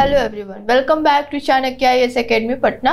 Hello everyone welcome back to Chanakya's academy Patna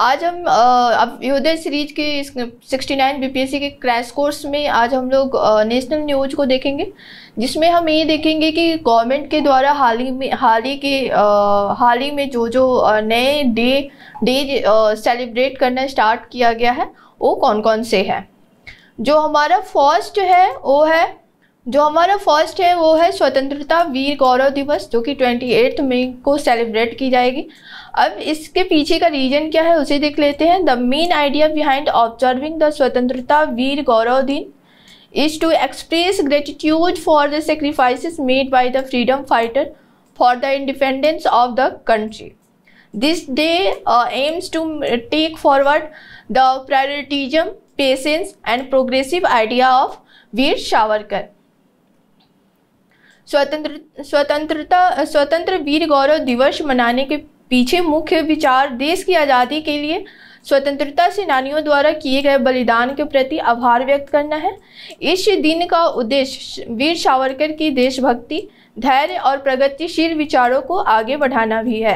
आज हम Abhyuday series के 69 बीपीएससी के क्रैश कोर्स में आज हम लोग नेशनल न्यूज को देखेंगे जिसमें हम ये देखेंगे कि गवर्नमेंट के द्वारा हाल ही में हाल ही के हाल ही में जो जो नए डे डे सेलिब्रेट करना स्टार्ट किया गया है वो कौन कौन से हैं जो हमारा फर्स्ट है वो है जो हमारा फर्स्ट है वो है स्वतंत्रता वीर गौरव दिवस जो कि ट्वेंटी एट्थ मई को सेलिब्रेट की जाएगी अब इसके पीछे का रीज़न क्या है उसे देख लेते हैं the main idea behind observing the Swatantrata Veer Gaurav Din is to express gratitude for the sacrifices made by the freedom fighter for the independence of the country this day aims to take forward the patriotism patience and progressive idea of Veer Savarkar स्वतंत्र स्वतंत्रता स्वतंत्र वीर गौरव दिवस मनाने के पीछे मुख्य विचार देश की आज़ादी के लिए स्वतंत्रता सेनानियों द्वारा किए गए बलिदान के प्रति आभार व्यक्त करना है इस दिन का उद्देश्य वीर सावरकर की देशभक्ति धैर्य और प्रगतिशील विचारों को आगे बढ़ाना भी है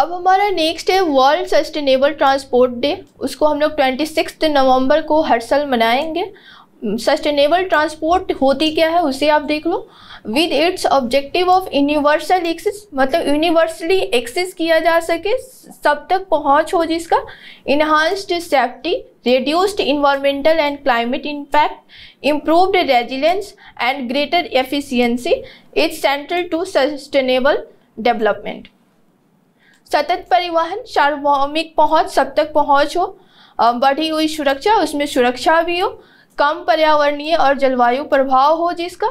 अब हमारा नेक्स्ट है वर्ल्ड सस्टेनेबल ट्रांसपोर्ट डे उसको हम लोग ट्वेंटी नवंबर को हर साल मनाएंगे सस्टेनेबल ट्रांसपोर्ट होती क्या है उसे आप देख लो with its objective of universal access मतलब यूनिवर्सली एक्सेस किया जा सके सब तक पहुंच हो जिसका enhanced safety reduced environmental and climate impact improved resilience and greater efficiency is central to sustainable development सतत परिवहन सार्वभौमिक पहुंच सब तक पहुंच हो बढ़ी हुई सुरक्षा उसमें सुरक्षा भी हो कम पर्यावरणीय और जलवायु प्रभाव हो जिसका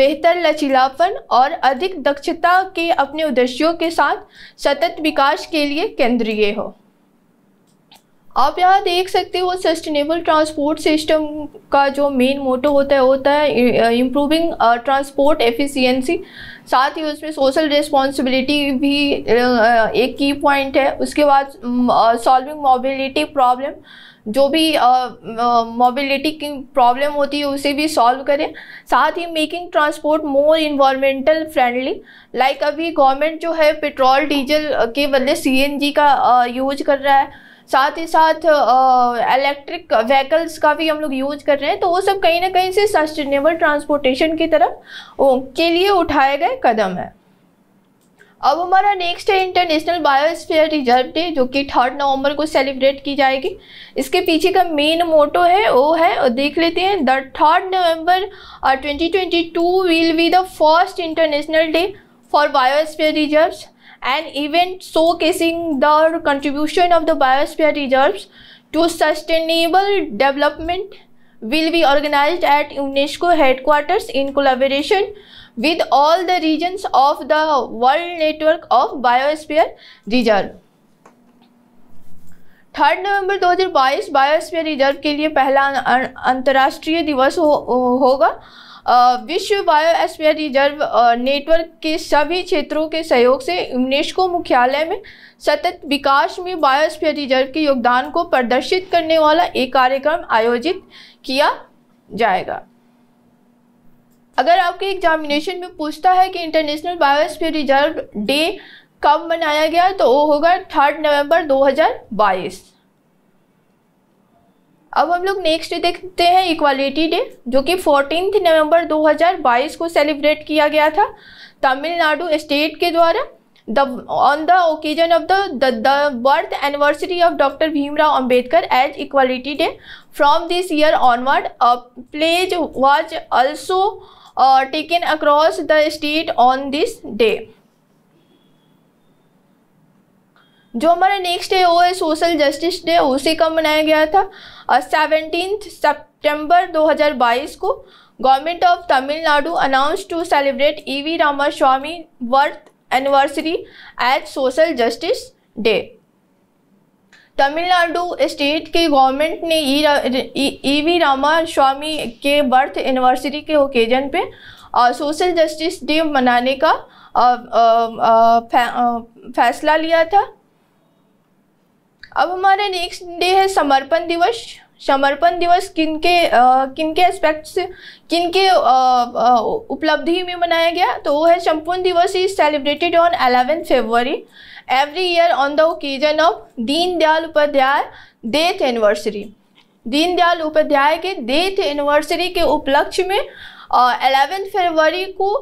बेहतर लचीलापन और अधिक दक्षता के अपने उद्देश्यों के साथ सतत विकास के लिए केंद्रीय हो आप यहाँ देख सकते हो सस्टेनेबल ट्रांसपोर्ट सिस्टम का जो मेन मोटो होता है होता है इम्प्रूविंग ट्रांसपोर्ट एफिशिएंसी साथ ही उसमें सोशल रिस्पॉन्सिबिलिटी भी एक की पॉइंट है उसके बाद सॉल्विंग मोबिलिटी प्रॉब्लम जो भी मोबिलिटी की प्रॉब्लम होती है उसे भी सॉल्व करें साथ ही making transport more environmental friendly like अभी गवर्नमेंट जो है पेट्रोल डीजल के बदले सीएनजी का यूज कर रहा है साथ ही साथ इलेक्ट्रिक व्हीकल्स का भी हम लोग यूज कर रहे हैं तो वो सब कहीं ना कहीं से सस्टेनेबल ट्रांसपोर्टेशन की तरफ के लिए उठाए गए कदम है अब हमारा नेक्स्ट है इंटरनेशनल बायोस्फीयर रिजर्व डे जो कि थर्ड नवंबर को सेलिब्रेट की जाएगी इसके पीछे का मेन मोटो है वो है और देख लेते हैं the third November 2022 will be the first international day for biosphere reserves and even showcasing the contribution of the biosphere reserves to sustainable development will be organized at UNESCO headquarters in collaboration with all the regions of the World Network of Biosphere Reserve. 3 नवंबर 2022 biosphere reserve के लिए पहला अंतर्राष्ट्रीय दिवस हो, होगा विश्व bio a sphere reserve network के सभी क्षेत्रों के सहयोग से यूनेस्को मुख्यालय में सतत विकास में बायोस्फीयर रिजर्व के योगदान को प्रदर्शित करने वाला एक कार्यक्रम आयोजित किया जाएगा अगर आपके एग्जामिनेशन में पूछता है कि इंटरनेशनल बायोस्फीयर रिजर्व डे कब मनाया गया तो वो होगा थर्ड नवंबर 2022 अब हम लोग नेक्स्ट देखते हैं इक्वालिटी डे जो कि फोर्टीन नवंबर 2022 को सेलिब्रेट किया गया था तमिलनाडु स्टेट के द्वारा the on the occasion of the the birth anniversary of doctor Bhimrao Ambedkar as equality day from this year onward a pledge was also taken across the state on this day जो हमारा next day वो है social justice day उसी का मनाया गया था और सेवनटीन सितंबर 2022 को government of Tamil Nadu announce to celebrate E V Ramaswamy anniversary as social justice day Tamil Nadu state की गवर्नमेंट ने ई वी रामा स्वामी के बर्थ एनिवर्सरी के ओकेजन पे सोशल जस्टिस डे मनाने का आ, आ, आ, फै, फैसला लिया था अब हमारा नेक्स्ट डे है समर्पण दिवस समर्पण दिवस किन के किन के एस्पेक्ट्स किन के उपलब्धि में मनाया गया तो वो है संपूर्ण दिवस is celebrated on eleven February every year on the occasion of Deendayal Upadhyay death anniversary Deendayal Upadhyay के डेथ एनिवर्सरी के उपलक्ष्य में अलेवेंथ फरवरी को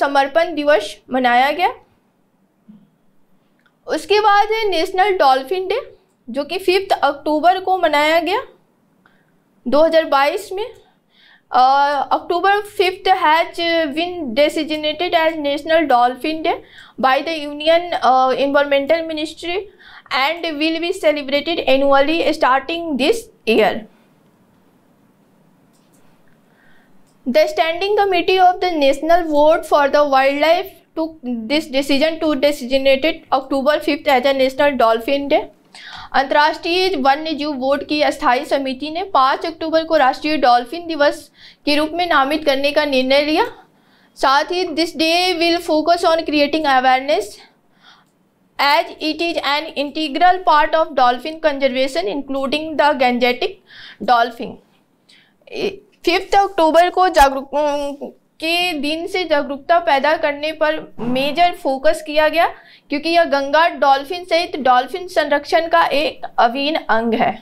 समर्पण दिवस मनाया गया उसके बाद है नेशनल डॉल्फिन डे जो कि फिफ्थ अक्टूबर को मनाया गया 2022 में October fifth has been designated as national dolphin day by the union environmental ministry and will be celebrated annually starting this year the standing committee of the national board for the wild life to this decision to designated October fifth as a national dolphin day अंतर्राष्ट्रीय वन्य जीव board की अस्थायी समिति ने 5 अक्टूबर को राष्ट्रीय dolphin दिवस के रूप में नामित करने का निर्णय लिया साथ ही this day will focus on creating awareness as it is an integral part of dolphin conservation including the gangetic dolphin fifth October को जागरूक के दिन से जागरूकता पैदा करने पर मेजर फोकस किया गया क्योंकि यह गंगा डॉल्फिन सहित डॉल्फिन संरक्षण का एक अवीन अंग है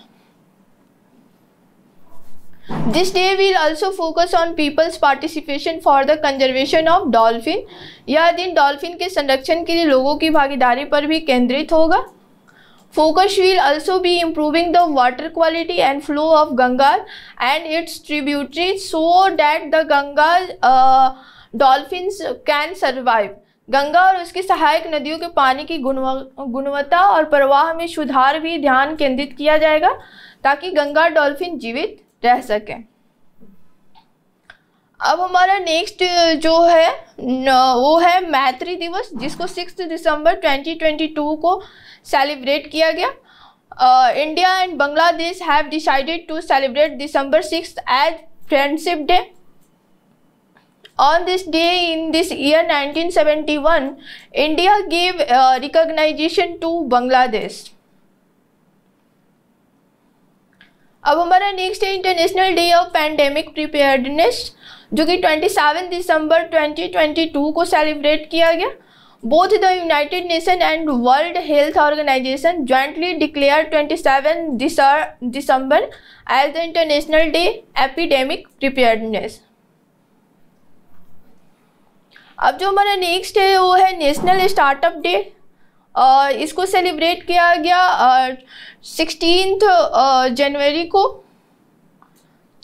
this day will also focus on people's participation for the conservation of dolphin यह दिन डॉल्फिन के संरक्षण के लिए लोगों की भागीदारी पर भी केंद्रित होगा Focus will also be improving the water quality and flow of Ganga and its tributaries so that the Ganga uh, dolphins can survive. Ganga और उसकी सहायक नदियों के पानी की गुणवत्ता और प्रवाह में सुधार भी ध्यान केंद्रित किया जाएगा ताकि गंगा डॉल्फिन जीवित रह सकें अब हमारा नेक्स्ट जो है वो है मैत्री दिवस जिसको सिक्स दिसंबर 2022 को सेलिब्रेट किया गया India and Bangladesh have decided to celebrate December six as friendship day on this day in this year 1971, India give recognition to Bangladesh अब हमारा नेक्स्ट है international day of pandemic preparedness जो कि 27 दिसंबर 2022 को सेलिब्रेट किया गया both the United Nation and World Health Organisation jointly declare 27 December as the international day epidemic preparedness अब जो हमारा नेक्स्ट है वो है नेशनल स्टार्टअप डे इसको सेलिब्रेट किया गया सिक्सटीन जनवरी को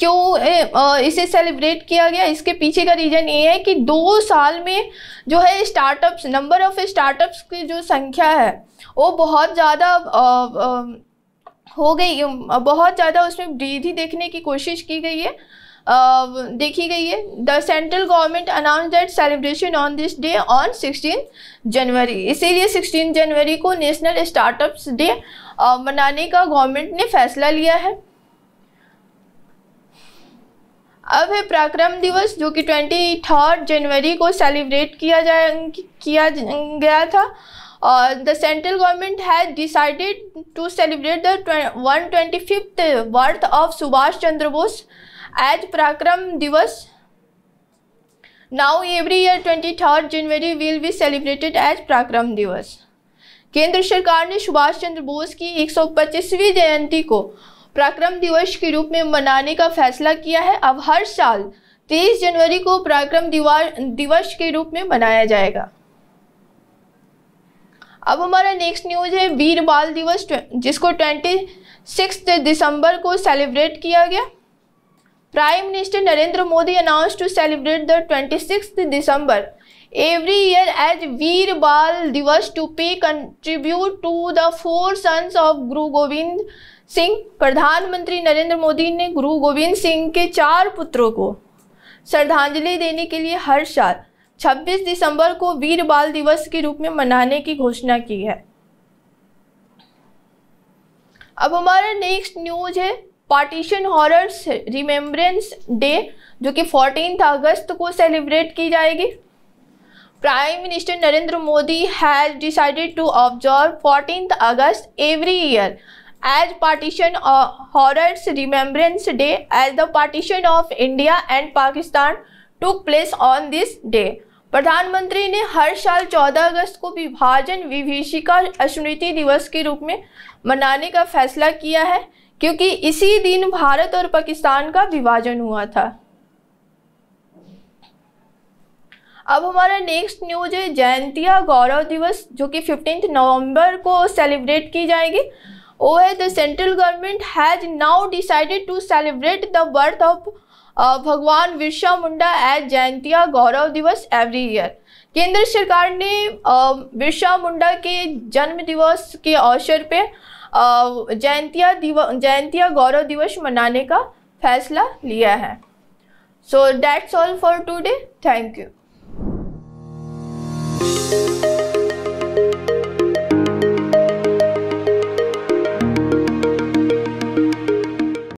क्यों इसे सेलिब्रेट किया गया इसके पीछे का रीज़न ये है कि दो साल में जो है स्टार्टअप्स नंबर ऑफ़ स्टार्टअप्स की जो संख्या है वो बहुत ज़्यादा हो गई बहुत ज़्यादा उसमें वृद्धि देखने की कोशिश की गई है Uh, देखी गई है the central government announce that celebration on this day on sixteen January इसीलिए सिक्सटीन जनवरी को नेशनल स्टार्टअप्स डे मनाने का गवर्नमेंट ने फैसला लिया है अब है पराक्रम दिवस जो कि ट्वेंटी थर्ड जनवरी को सेलिब्रेट किया जाए किया गया था और the central government has decided to celebrate the one twenty fifth birth of Subhash Chandra Bose as Parakram Diwas now every year twenty third January will be celebrated as Parakram Diwas केंद्र सरकार ने सुभाष चंद्र बोस की 125वीं जयंती को पराक्रम दिवस के रूप में मनाने का फैसला किया है अब हर साल तेईस जनवरी को पराक्रम दिवस के रूप में मनाया जाएगा अब हमारा नेक्स्ट न्यूज है वीर बाल दिवस जिसको ट्वेंटी सिक्स दिसंबर को सेलिब्रेट किया गया prime minister Narendra Modi announce to celebrate the twenty six December every year as Veer Bal Diwas to pay contribute to the four sons of Guru Gobind Singh प्रधानमंत्री नरेंद्र मोदी ने गुरु गोविंद सिंह के चार पुत्रों को श्रद्धांजलि देने के लिए हर साल 26 दिसंबर को वीर बाल दिवस के रूप में मनाने की घोषणा की है अब हमारा नेक्स्ट न्यूज है पार्टीशन हॉरर्स रिमेम्बरेंस डे जो कि 14 अगस्त को सेलिब्रेट की जाएगी prime minister Narendra Modi has decided to observe 14 August every year as partition horrors remembrance day as the partition of India and Pakistan took place on this day प्रधानमंत्री ने हर साल 14 अगस्त को विभाजन विभीषिका स्मृति दिवस के रूप में मनाने का फैसला किया है क्योंकि इसी दिन भारत और पाकिस्तान का विभाजन हुआ था अब हमारा नेक्स्ट न्यूज है जयंतिया गौरव दिवस जो कि फिफ्टींथ नवंबर को सेलिब्रेट की जाएगी over the central government has now decided to celebrate the birth of Bhagwan Birsa Munda as Janjatiya Gaurav Diwas every year केंद्र सरकार ने uh, बिरसा मुंडा के जन्म दिवस के अवसर पे uh, जयंतिया दिवस जयंतिया गौरव दिवस मनाने का फैसला लिया है so that's all for today thank you